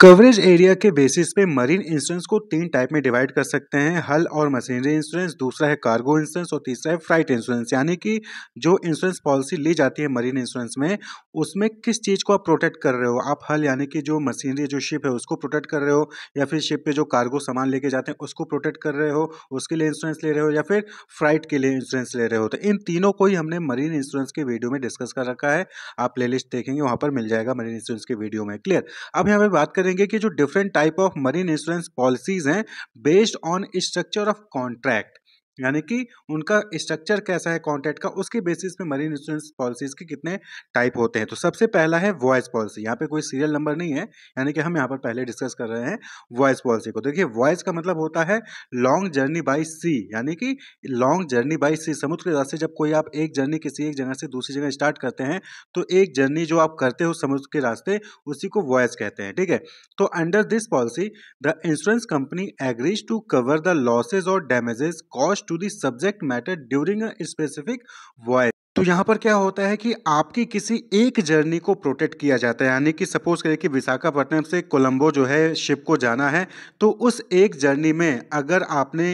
Coverage area के basis पे marine insurance को तीन टाइप में डिवाइड कर सकते हैं हल और मशीनरी इंश्योरेंस दूसरा है कार्गो इंश्योरेंस और तीसरा है फ्राइट इंश्योरेंस यानी कि जो इंश्योरेंस पॉलिसी ली जाती है मरीन इंश्योरेंस में उसमें किस चीज़ को आप प्रोटेक्ट कर रहे हो आप हल यानी कि जो मशीनरी जो शिप है उसको प्रोटेक्ट कर रहे हो या फिर शिप पर जो कार्गो सामान लेके जाते हैं उसको प्रोटेक्ट कर रहे हो उसके लिए इंश्योरेंस ले रहे हो या फिर फ्राइट के लिए इंश्योरेंस ले रहे हो तो इन तीनों को ही हमने मरीन इंश्योरेंस के वीडियो में डिस्कस कर रखा है आप प्ले देखेंगे वहाँ पर मिल जाएगा मरीन इंश्योरेंस के वीडियो में क्लियर अब यहाँ पर बात करें करेंगे कि जो different type of marine insurance policies हैं based on structure of contract यानी कि उनका स्ट्रक्चर कैसा है कॉन्ट्रैक्ट का उसके बेसिस पे मरीन इंश्योरेंस पॉलिसीज के कितने टाइप होते हैं तो सबसे पहला है वॉइस पॉलिसी यहाँ पे कोई सीरियल नंबर नहीं है यानी कि हम यहाँ पर पहले डिस्कस कर रहे हैं वॉइस पॉलिसी को देखिए वॉइस का मतलब होता है लॉन्ग जर्नी बाई सी यानी कि लॉन्ग जर्नी बाई सी समुद्र के रास्ते जब कोई आप एक जर्नी किसी एक जगह से दूसरी जगह स्टार्ट करते हैं तो एक जर्नी जो आप करते हो समुद्र के रास्ते उसी को वॉइस कहते हैं ठीक है तो under this policy the insurance company agrees to cover the losses और damages cost to the subject matter during a specific voyage. तो यहाँ पर क्या होता है कि आपकी किसी एक जर्नी को प्रोटेक्ट किया जाता है यानी कि सपोज करें कि विशाखापट्टनम से कोलंबो जो है शिप को जाना है तो उस एक जर्नी में अगर आपने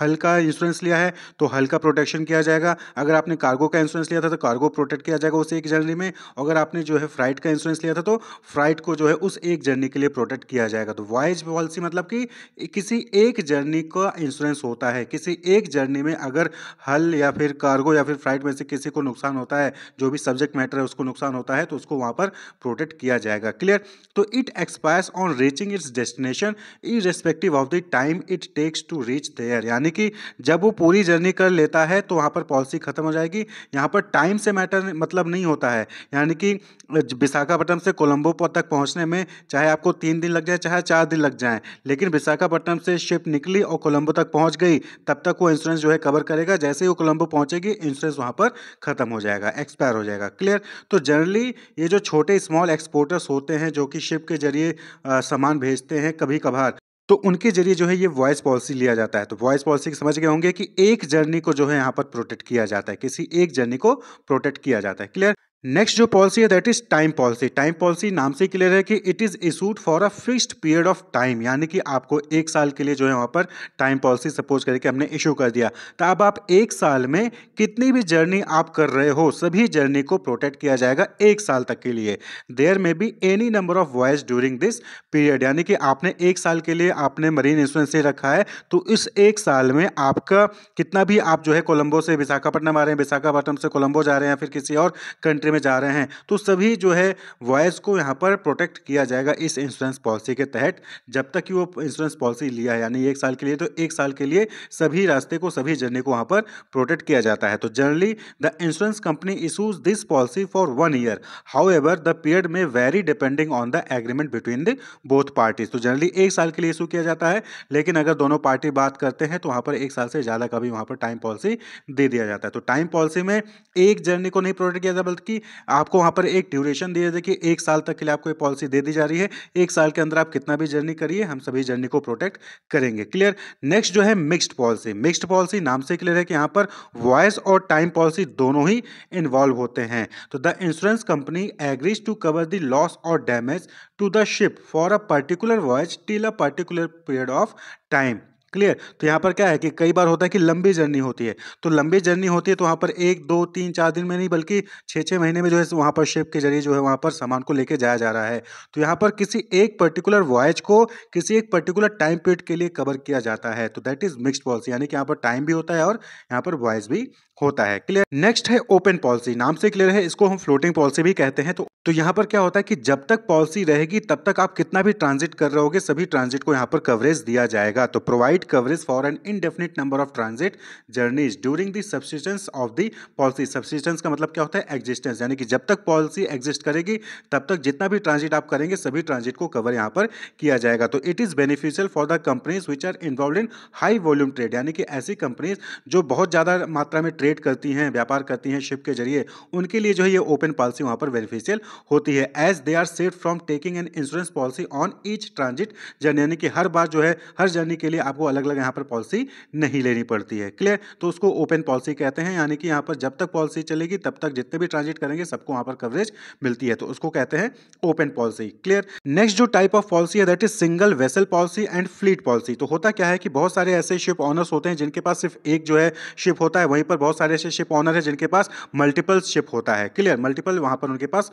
हल का इंश्योरेंस लिया है तो हल का प्रोटेक्शन किया जाएगा अगर आपने कार्गो का इंश्योरेंस लिया था तो कार्गो प्रोटेक्ट किया जाएगा उस एक जर्नी में अगर आपने जो है फ्राइट का इंश्योरेंस लिया था तो फ्राइट को जो है उस एक जर्नी के लिए प्रोटेक्ट किया जाएगा तो वाइज पॉलिसी मतलब कि किसी एक जर्नी का इंश्योरेंस होता है किसी एक जर्नी में अगर हल या फिर कार्गो या फिर फ्राइट में से किसी को नुकसान होता है जो भी सब्जेक्ट मैटर है उसको नुकसान होता है तो उसको वहाँ पर प्रोटेक्ट किया जाएगा क्लियर तो it expires on reaching its destination irrespective of the time it takes to reach there यानी कि जब वो पूरी जर्नी कर लेता है तो वहाँ पर पॉलिसी खत्म हो जाएगी यहाँ पर टाइम से मैटर मतलब नहीं होता है यानी कि विशाखापट्टनम से कोलंबो तक पहुँचने में चाहे आपको तीन दिन लग जाए चाहे चार दिन लग जाए लेकिन विशाखापट्टनम से शिप निकली और कोलंबो तक पहुँच गई तब तक वो इंश्योरेंस जो है कवर करेगा जैसे ही वो कोलंबो पहुँचेगी इंश्योरेंस वहाँ पर खत्म ख़त्म हो जाएगा एक्सपायर हो जाएगा क्लियर तो जनरली ये जो छोटे स्मॉल एक्सपोर्टर्स होते हैं जो कि शिप के जरिए सामान भेजते हैं कभी कभार तो उनके जरिए जो है ये वॉइस पॉलिसी लिया जाता है तो वॉइस पॉलिसी समझ गए होंगे कि एक जर्नी को जो है यहाँ पर प्रोटेक्ट किया जाता है किसी एक जर्नी को प्रोटेक्ट किया जाता है क्लियर नेक्स्ट जो पॉलिसी है that is time policy time policy नाम से क्लियर है कि it is issued for a fixed period of time यानी कि आपको एक साल के लिए जो है वहाँ पर टाइम पॉलिसी सपोज करके हमने इशू कर दिया तो अब आप एक साल में कितनी भी जर्नी आप कर रहे हो सभी जर्नी को प्रोटेक्ट किया जाएगा एक साल तक के लिए there may be any number of voyages during this period यानी कि आपने एक साल के लिए आपने मरीन इंश्योरेंस ही रखा है तो इस एक साल में आपका कितना भी आप जो है कोलंबो से विशाखापट्टनम आ रहे हैं विशाखापट्टनम से कोलंबो जा रहे हैं फिर किसी और कंट्री क्षेत्र में जा रहे हैं तो सभी जो है वॉयस को यहाँ पर प्रोटेक्ट किया जाएगा इस इंश्योरेंस पॉलिसी के तहत जब तक कि वो इंश्योरेंस पॉलिसी लिया है यानी एक साल के लिए तो एक साल के लिए सभी रास्ते को सभी जर्नी को वहाँ पर प्रोटेक्ट किया जाता है तो generally the insurance company issues this policy for one year however the period may vary depending on the agreement between the both parties तो जनरली एक साल के लिए इशू किया जाता है लेकिन अगर दोनों पार्टी बात करते हैं तो वहाँ पर एक साल से ज़्यादा का भी वहाँ पर टाइम पॉलिसी दे दिया जाता है तो टाइम पॉलिसी में एक जर्नी को नहीं प्रोटेक्ट किया जाता बल्कि आपको वहाँ पर एक ड्यूरेशन दिया जाए कि एक साल तक के लिए आपको ये पॉलिसी दे दी जा रही है एक साल के अंदर आप कितना भी जर्नी करिए हम सभी जर्नी को प्रोटेक्ट करेंगे क्लियर नेक्स्ट जो है मिक्सड पॉलिसी मिक्सड पॉलिसी नाम से क्लियर है कि यहाँ पर वॉयस और टाइम पॉलिसी दोनों ही इन्वॉल्व होते हैं तो the insurance company agrees to cover the loss और damage to the ship for a particular voyage till a particular period of time clear तो यहाँ पर क्या है कि कई बार होता है कि लंबी जर्नी होती है तो लंबी जर्नी होती है तो वहाँ पर एक दो तीन चार दिन में नहीं बल्कि छः छः महीने में जो है वहाँ पर शिप के जरिए जो है वहाँ पर सामान को लेके जाया जा रहा है तो यहाँ पर किसी एक पर्टिकुलर वॉयज को किसी एक पर्टिकुलर टाइम पीरियड के लिए कवर किया जाता है तो दैट इज मिक्सड पॉलिसी यानी कि यहाँ पर टाइम भी होता है और यहाँ पर वॉयज भी होता है क्लियर नेक्स्ट है ओपन पॉलिसी नाम से क्लियर है इसको हम फ्लोटिंग पॉलिसी भी कहते हैं तो तो यहाँ पर क्या होता है कि जब तक पॉलिसी रहेगी तब तक आप कितना भी ट्रांजिट कर रहोगे सभी ट्रांजिट को यहाँ पर कवरेज दिया जाएगा तो provide provide coverage for an indefinite number of transit journeys during the subsistence of the policy subsistence का मतलब क्या होता है एग्जिस्टेंस यानी कि जब तक पॉलिसी एग्जिस्ट करेगी तब तक जितना भी ट्रांजिट आप करेंगे सभी ट्रांजिट को कवर यहाँ पर किया जाएगा तो it is beneficial for the companies which are involved in high volume trade यानी कि ऐसी कंपनीज जो बहुत ज़्यादा मात्रा में ट्रेड करती हैं व्यापार करती हैं शिप के जरिए उनके लिए जो है ये ओपन पॉलिसी वहाँ पर बेनिफिशियल होती है as they are safe from taking an insurance policy on each transit journey यानी कि हर बार जो है हर जर्नी के लिए आपको अलग अलग यहाँ पर पॉलिसी नहीं लेनी पड़ती है क्लियर तो उसको ओपन पॉलिसी कहते हैं यानी कि यहाँ पर जब तक पॉलिसी चलेगी तब तक जितने भी ट्रांजिट करेंगे सबको वहाँ पर कवरेज मिलती है तो उसको कहते हैं ओपन पॉलिसी क्लियर नेक्स्ट जो टाइप ऑफ पॉलिसी है that is single vessel policy and fleet policy तो होता क्या है कि बहुत सारे ऐसे शिप ऑनर्स होते हैं जिनके पास सिर्फ एक जो है शिप होता है वहीं पर बहुत सारे ऐसे शिप ऑनर है जिनके पास मल्टीपल शिप होता है क्लियर मल्टीपल वहां पर उनके पास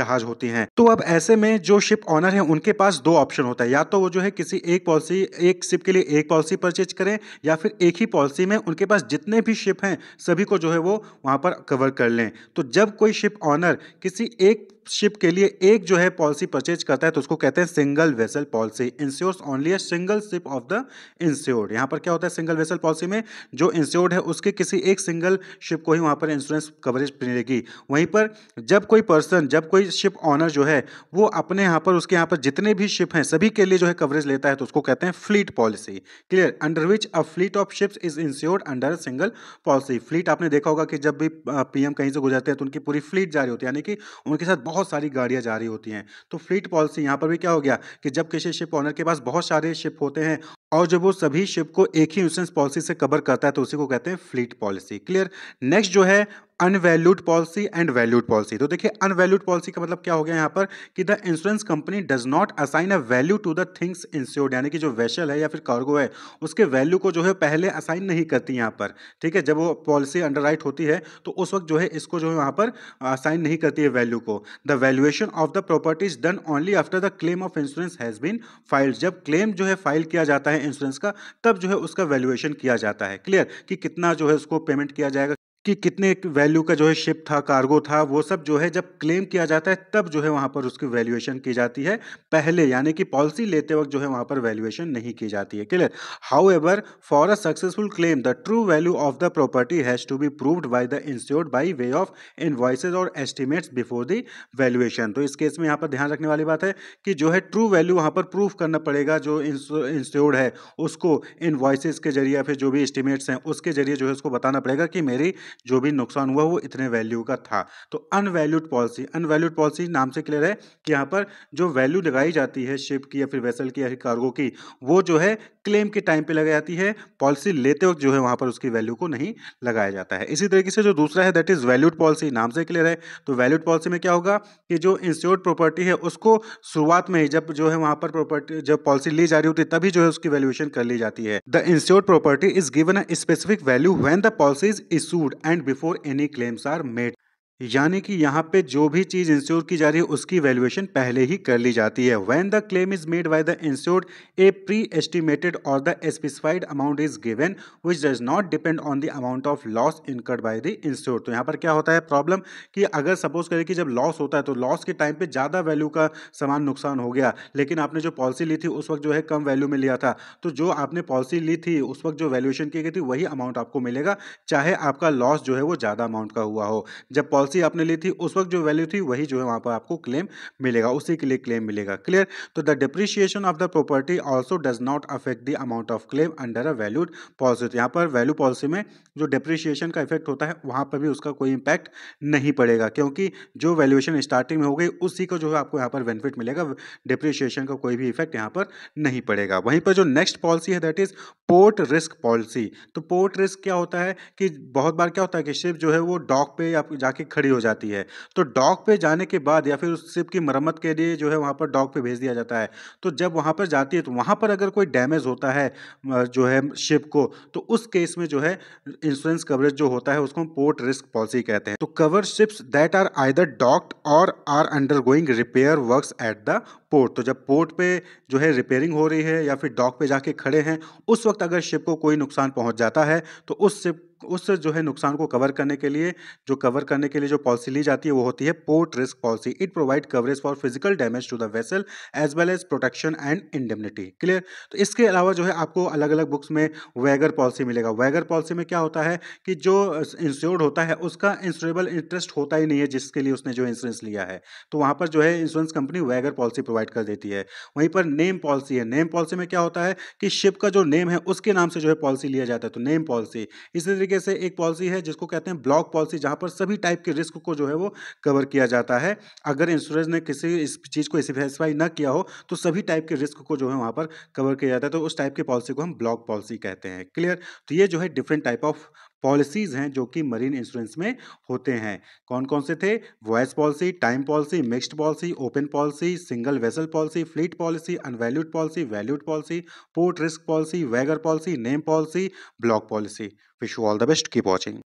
जहाज होती हैं तो अब ऐसे में जो शिप ऑनर है उनके पास दो ऑप्शन होता है या तो वो जो है किसी एक पॉलिसी एक शिप के लिए एक पॉलिसी परचेज करें या फिर एक ही पॉलिसी में उनके पास जितने भी शिप हैं सभी को जो है वो वहाँ पर कवर कर लें तो जब कोई शिप ऑनर किसी एक शिप के लिए एक जो है पॉलिसी परचेज करता है तो उसको कहते हैं single vessel policy insures only a single ship of the insured यहाँ पर क्या होता है सिंगल वेसल पॉलिसी में जो इंश्योर्ड है उसके किसी एक सिंगल शिप को ही वहाँ पर इंश्योरेंस कवरेज मिलेगी वहीं पर जब कोई पर्सन जब कोई शिप ऑनर जो है वो अपने यहाँ पर उसके यहाँ पर जितने भी शिप हैं सभी के लिए जो है कवरेज लेता है तो उसको कहते हैं fleet policy clear under which a fleet of ships is insured under single policy fleet आपने देखा होगा कि जब भी पीएम कहीं से गुजरते हैं तो उनकी पूरी फ्लीट जारी होती है यानी कि उनके साथ बहुत बहुत सारी गाड़ियाँ जा रही होती हैं तो फ्लीट पॉलिसी यहाँ पर भी क्या हो गया कि जब किसी शिप ऑनर के पास बहुत सारे शिप होते हैं और जब वो सभी शिप को एक ही इंश्योरेंस पॉलिसी से कवर करता है तो उसी को कहते हैं फ्लीट पॉलिसी क्लियर नेक्स्ट जो है unvalued policy and valued policy तो देखिए अनवैल्यूड पॉलिसी का मतलब क्या हो गया यहाँ पर कि the insurance company does not assign a value to the things insured यानी कि जो वेशल है या फिर कार्गो है उसके वैल्यू को जो है पहले असाइन नहीं करती यहाँ पर ठीक है जब वो पॉलिसी अंडर होती है तो उस वक्त जो है इसको जो है वहाँ पर असाइन नहीं करती है वैल्यू को the valuation of the properties done only after the claim of insurance has been filed जब क्लेम जो है फाइल किया जाता है है इंश्योरेंस का तब जो है उसका वैल्यूएशन किया जाता है क्लियर कि कितना जो है उसको पेमेंट किया जाएगा कि कितने वैल्यू का जो है शिप था कार्गो था वो सब जो है जब क्लेम किया जाता है तब जो है वहाँ पर उसकी वैल्यूएशन की जाती है पहले यानी कि पॉलिसी लेते वक्त जो है वहाँ पर वैल्यूएशन नहीं की जाती है clear however for a successful claim the true value of the property has to be proved by the insured by way of invoices और एस्टिमेट्स बिफोर द वैल्यूएशन तो इस केस में यहाँ पर ध्यान रखने वाली बात है कि जो है ट्रू वैल्यू वहाँ पर प्रूफ करना पड़ेगा जो इंश्योर्ड है उसको इन्वाइसेज के जरिए फिर जो भी एस्टिमेट्स हैं उसके जरिए जो है उसको बताना पड़ेगा कि मेरी जो भी नुकसान हुआ वो इतने वैल्यू का था तो अनवैल्यूड पॉलिसी अनवैल्यूड पॉलिसी नाम से क्लियर है कि यहाँ पर जो वैल्यू लगाई जाती है शिप की या फिर वेसल की या फिर कार्गो की वो जो है क्लेम के टाइम पे लगाई जाती है पॉलिसी लेते वक्त जो है वहाँ पर उसकी वैल्यू को नहीं लगाया जाता है इसी तरीके से जो दूसरा है दैट इज़ वैल्यूड पॉलिसी नाम से क्लियर है तो वैल्यूड पॉलिसी में क्या होगा कि जो इंस्योर्ड प्रॉपर्टी है उसको शुरुआत में जब जो है वहाँ पर प्रॉपर्टी जब पॉलिसी ली जा रही होती है तभी जो है उसकी वैल्यूएशन कर ली जाती है the insured property is given a specific value when the policy is issued and before any claims are made यानी कि यहाँ पे जो भी चीज़ इंश्योर की जा रही है उसकी वैल्यूएशन पहले ही कर ली जाती है when the claim is made by the insured a pre estimated or the specified amount is given which does not depend on the amount of loss incurred by the insured तो यहाँ पर क्या होता है प्रॉब्लम कि अगर suppose करें कि जब लॉस होता है तो लॉस के टाइम पर ज़्यादा वैल्यू का सामान नुकसान हो गया लेकिन आपने जो पॉलिसी ली थी उस वक्त जो है कम वैल्यू में लिया था तो जो आपने पॉलिसी ली थी उस वक्त जो वैल्यूएशन की गई थी वही अमाउंट आपको मिलेगा चाहे आपका लॉस जो है वो ज़्यादा अमाउंट का हुआ हो जब पॉलिसी पॉलिसी आपने ली थी उस वक्त जो वैल्यू थी वही जो है वहाँ पर आपको क्लेम मिलेगा उसी के लिए क्लेम मिलेगा क्लियर तो the depreciation of the property also does not affect the amount of claim under a valued policy यहाँ पर वैल्यू पॉलिसी में जो डिप्रिशिएशन का इफेक्ट होता है वहाँ पर भी उसका कोई इम्पैक्ट नहीं पड़ेगा क्योंकि जो वैल्यूएशन स्टार्टिंग में हो गई उसी को जो है आपको यहाँ पर बेनिफिट मिलेगा डिप्रिशिएशन का कोई भी इफेक्ट यहाँ पर नहीं पड़ेगा वहीं पर जो नेक्स्ट पॉलिसी है that is port risk policy तो पोर्ट रिस्क क्या होता है कि बहुत बार क्या होता है कि शिप जो है वो डॉक पे या जाके खड़ी हो जाती है तो डॉक पे जाने के बाद या फिर उस शिप की मरम्मत के लिए जो है वहाँ पर डॉक पे भेज दिया जाता है तो जब वहाँ पर जाती है तो वहाँ पर अगर कोई डैमेज होता है जो है शिप को तो उस केस में जो है इंश्योरेंस कवरेज जो होता है उसको हम पोर्ट रिस्क पॉलिसी कहते हैं तो cover ships that are either docked or are undergoing repair work at the port तो जब पोर्ट पे जो है रिपेयरिंग हो रही है या फिर डॉक पे जाके खड़े हैं उस वक्त वक्त अगर शिप को कोई नुकसान पहुंच जाता है तो उस शिप उस जो है नुकसान को कवर करने के लिए जो कवर करने के लिए जो पॉलिसी ली जाती है वो होती है port risk policy it provide coverage for physical damage to the vessel as well as protection and indemnity clear तो इसके अलावा जो है आपको अलग अलग बुक्स में वैगर पॉलिसी मिलेगा वैगर पॉलिसी में क्या होता है कि जो इंश्योर्ड होता है उसका इंश्योरेबल इंटरेस्ट होता ही नहीं है जिसके लिए उसने जो इंश्योरेंस लिया है तो वहाँ पर जो है insurance company wager policy provide कर देती है वहीं पर नेम पॉलिसी है नेम पॉलिसी में क्या होता है कि शिप का जो नेम है उसके नाम से जो है पॉलिसी लिया जाता है तो नेम पॉलिसी इसी तरीके तरीके से एक पॉलिसी है जिसको कहते हैं ब्लॉक पॉलिसी जहाँ पर सभी टाइप के रिस्क को जो है वो कवर किया जाता है अगर इंश्योरेंस ने किसी इस चीज़ को स्पेसिफाई न किया हो तो सभी टाइप के रिस्क को जो है वहाँ पर कवर किया जाता है तो उस टाइप की पॉलिसी को हम ब्लॉक पॉलिसी कहते हैं क्लियर तो ये जो है डिफरेंट टाइप ऑफ पॉलिसीज़ हैं जो कि मरीन इंश्योरेंस में होते हैं कौन कौन से थे voyage policy time policy mixed policy open policy single vessel policy fleet policy unvalued policy valued policy port risk policy wager policy name policy block policy wish you all the best keep watching